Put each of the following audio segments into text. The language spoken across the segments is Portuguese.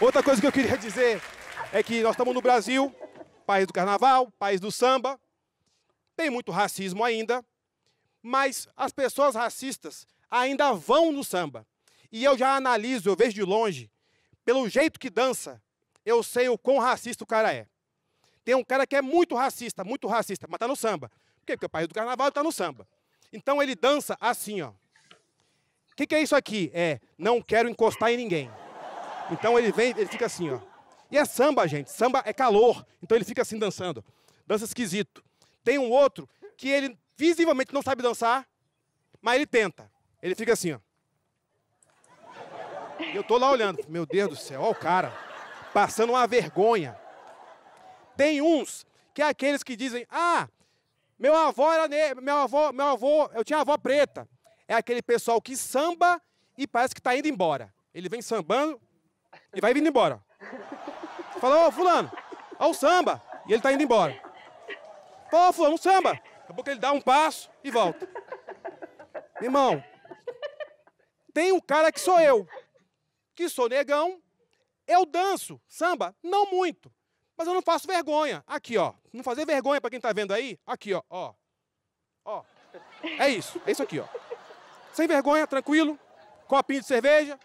Outra coisa que eu queria dizer é que nós estamos no Brasil, país do carnaval, país do samba, tem muito racismo ainda, mas as pessoas racistas ainda vão no samba. E eu já analiso, eu vejo de longe, pelo jeito que dança, eu sei o quão racista o cara é. Tem um cara que é muito racista, muito racista, mas tá no samba. Por quê? Porque o país do carnaval está no samba. Então ele dança assim, ó. O que, que é isso aqui? É, não quero encostar em ninguém. Então ele vem, ele fica assim, ó. E é samba, gente. Samba é calor. Então ele fica assim dançando. Dança esquisito. Tem um outro que ele visivelmente não sabe dançar, mas ele tenta. Ele fica assim, ó. E eu tô lá olhando. Meu Deus do céu, ó o cara. Passando uma vergonha. Tem uns que é aqueles que dizem, ah, meu avô era negro, meu avô, meu avô, eu tinha avó preta. É aquele pessoal que samba e parece que está indo embora. Ele vem sambando, e vai vindo embora. Fala, ô oh, fulano, ó o samba. E ele tá indo embora. Fala, oh, fulano, um samba. Acabou que ele dá um passo e volta. Irmão, tem um cara que sou eu, que sou negão, eu danço samba, não muito, mas eu não faço vergonha. Aqui, ó. Não fazer vergonha para quem tá vendo aí, aqui, ó, ó. Ó. É isso, é isso aqui, ó. Sem vergonha, tranquilo, copinho de cerveja,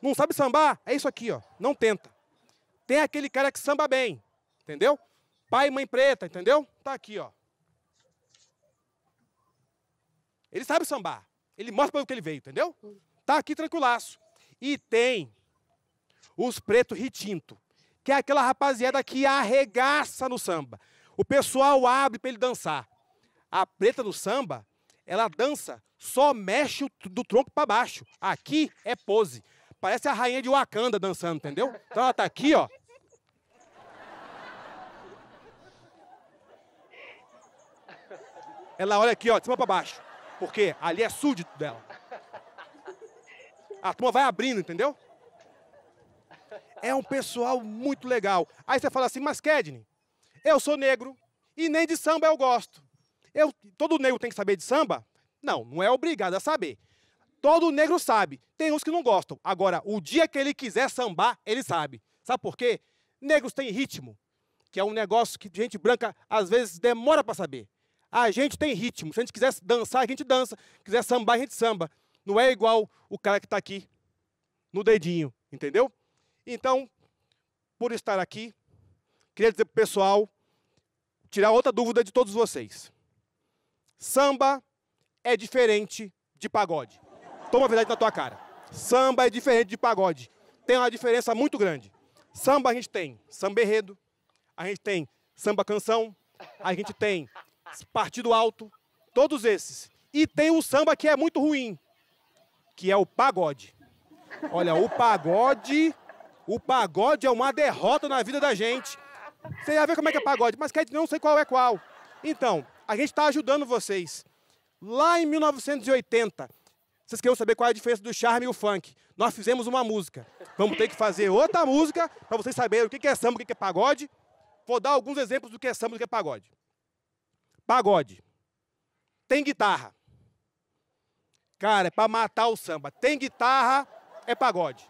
não sabe sambar? É isso aqui, ó. Não tenta. Tem aquele cara que samba bem, entendeu? Pai e mãe preta, entendeu? Tá aqui, ó. Ele sabe sambar. Ele mostra para onde que ele veio, entendeu? Tá aqui tranquilaço. E tem os pretos ritinto, que é aquela rapaziada que arregaça no samba. O pessoal abre para ele dançar. A preta do samba, ela dança, só mexe do tronco para baixo. Aqui é pose. Parece a rainha de Wakanda dançando, entendeu? Então ela tá aqui, ó. Ela olha aqui, ó, de cima pra baixo. Porque ali é súdito dela. A turma vai abrindo, entendeu? É um pessoal muito legal. Aí você fala assim, mas Kedney, eu sou negro e nem de samba eu gosto. Eu, todo negro tem que saber de samba? Não, não é obrigado a saber. Todo negro sabe. Tem uns que não gostam. Agora, o dia que ele quiser sambar, ele sabe. Sabe por quê? Negros têm ritmo, que é um negócio que gente branca às vezes demora para saber. A gente tem ritmo. Se a gente quiser dançar, a gente dança. Se quiser sambar, a gente samba. Não é igual o cara que está aqui no dedinho, entendeu? Então, por estar aqui, queria dizer para o pessoal, tirar outra dúvida de todos vocês. Samba é diferente de pagode toma a verdade na tua cara. Samba é diferente de pagode. Tem uma diferença muito grande. Samba a gente tem samba enredo, a gente tem samba canção, a gente tem partido alto, todos esses. E tem o samba que é muito ruim, que é o pagode. Olha, o pagode, o pagode é uma derrota na vida da gente. Você ia ver como é que é pagode, mas quer dizer, não sei qual é qual. Então, a gente está ajudando vocês. Lá em 1980, vocês queriam saber qual é a diferença do charme e o funk. Nós fizemos uma música. Vamos ter que fazer outra música para vocês saberem o que é samba, o que é pagode. Vou dar alguns exemplos do que é samba e do que é pagode. Pagode. Tem guitarra. Cara, é para matar o samba. Tem guitarra, é pagode.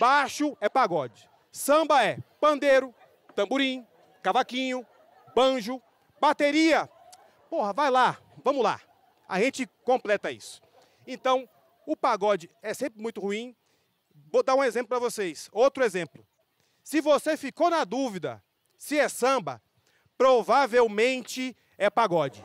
Baixo é pagode. Samba é pandeiro, tamborim, cavaquinho, banjo, bateria. Porra, vai lá, vamos lá. A gente completa isso. Então, o pagode é sempre muito ruim. Vou dar um exemplo para vocês. Outro exemplo. Se você ficou na dúvida se é samba, provavelmente é pagode.